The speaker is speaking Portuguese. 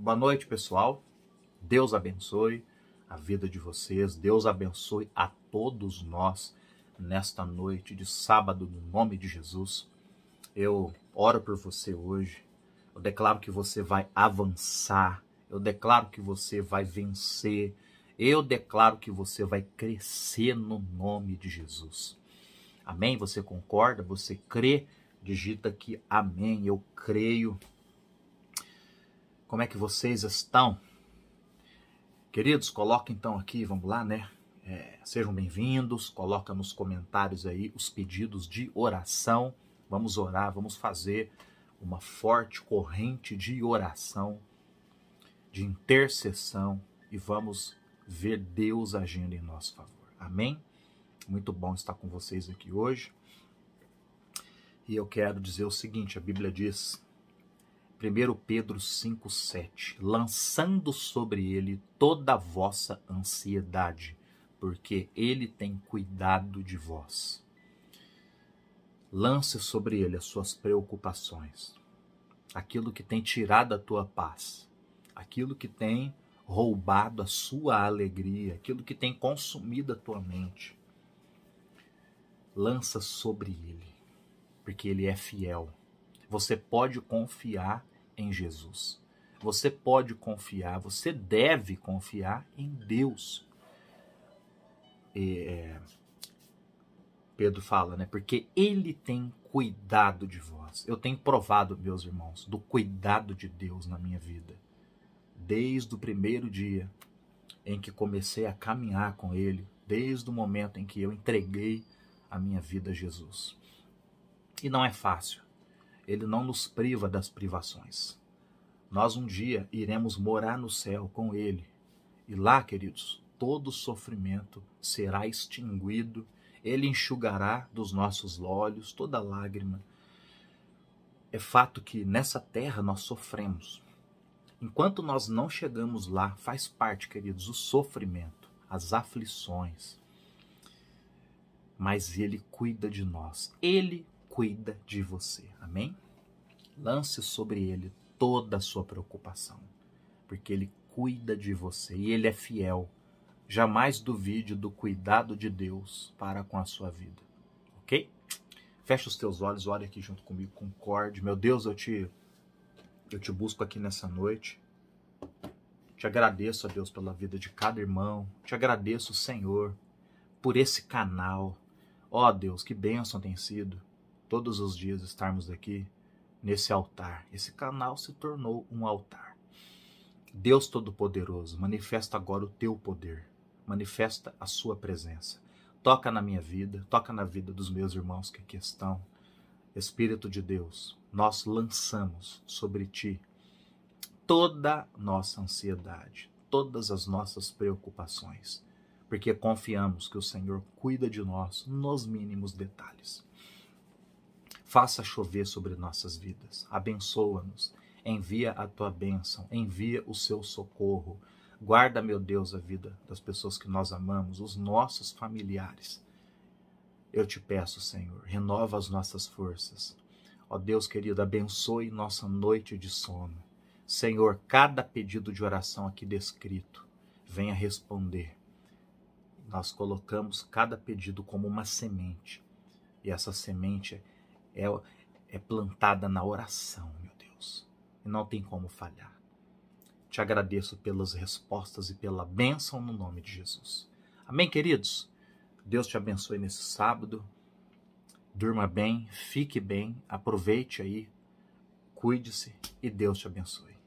Boa noite, pessoal. Deus abençoe a vida de vocês. Deus abençoe a todos nós nesta noite de sábado, no nome de Jesus. Eu oro por você hoje. Eu declaro que você vai avançar. Eu declaro que você vai vencer. Eu declaro que você vai crescer no nome de Jesus. Amém? Você concorda? Você crê? Digita aqui amém. Eu creio como é que vocês estão? Queridos, coloca então aqui, vamos lá, né? É, sejam bem-vindos, coloca nos comentários aí os pedidos de oração. Vamos orar, vamos fazer uma forte corrente de oração, de intercessão e vamos ver Deus agindo em nosso favor. Amém? Muito bom estar com vocês aqui hoje. E eu quero dizer o seguinte: a Bíblia diz 1 Pedro 5,7 Lançando sobre ele toda a vossa ansiedade, porque ele tem cuidado de vós. Lance sobre ele as suas preocupações, aquilo que tem tirado a tua paz, aquilo que tem roubado a sua alegria, aquilo que tem consumido a tua mente. Lança sobre ele, porque ele é fiel. Você pode confiar em Jesus. Você pode confiar, você deve confiar em Deus. É, Pedro fala, né? Porque ele tem cuidado de vós. Eu tenho provado, meus irmãos, do cuidado de Deus na minha vida. Desde o primeiro dia em que comecei a caminhar com ele, desde o momento em que eu entreguei a minha vida a Jesus. E não é fácil ele não nos priva das privações. Nós um dia iremos morar no céu com ele. E lá, queridos, todo sofrimento será extinguido, ele enxugará dos nossos olhos toda lágrima. É fato que nessa terra nós sofremos. Enquanto nós não chegamos lá, faz parte, queridos, o sofrimento, as aflições. Mas Ele cuida de nós, Ele cuida de você. Amém? Lance sobre ele toda a sua preocupação, porque ele cuida de você e ele é fiel. Jamais duvide do cuidado de Deus para com a sua vida, ok? Fecha os teus olhos, olha aqui junto comigo, concorde. Meu Deus, eu te, eu te busco aqui nessa noite. Te agradeço, a Deus, pela vida de cada irmão. Te agradeço, Senhor, por esse canal. Ó oh, Deus, que bênção tem sido todos os dias estarmos aqui nesse altar. Esse canal se tornou um altar. Deus Todo-Poderoso, manifesta agora o teu poder, manifesta a sua presença. Toca na minha vida, toca na vida dos meus irmãos que aqui estão. Espírito de Deus, nós lançamos sobre ti toda nossa ansiedade, todas as nossas preocupações, porque confiamos que o Senhor cuida de nós nos mínimos detalhes. Faça chover sobre nossas vidas, abençoa-nos, envia a tua bênção, envia o seu socorro. Guarda, meu Deus, a vida das pessoas que nós amamos, os nossos familiares. Eu te peço, Senhor, renova as nossas forças. Ó Deus querido, abençoe nossa noite de sono. Senhor, cada pedido de oração aqui descrito, venha responder. Nós colocamos cada pedido como uma semente, e essa semente é é, é plantada na oração, meu Deus. E não tem como falhar. Te agradeço pelas respostas e pela bênção no nome de Jesus. Amém, queridos? Deus te abençoe nesse sábado. Durma bem, fique bem, aproveite aí, cuide-se e Deus te abençoe.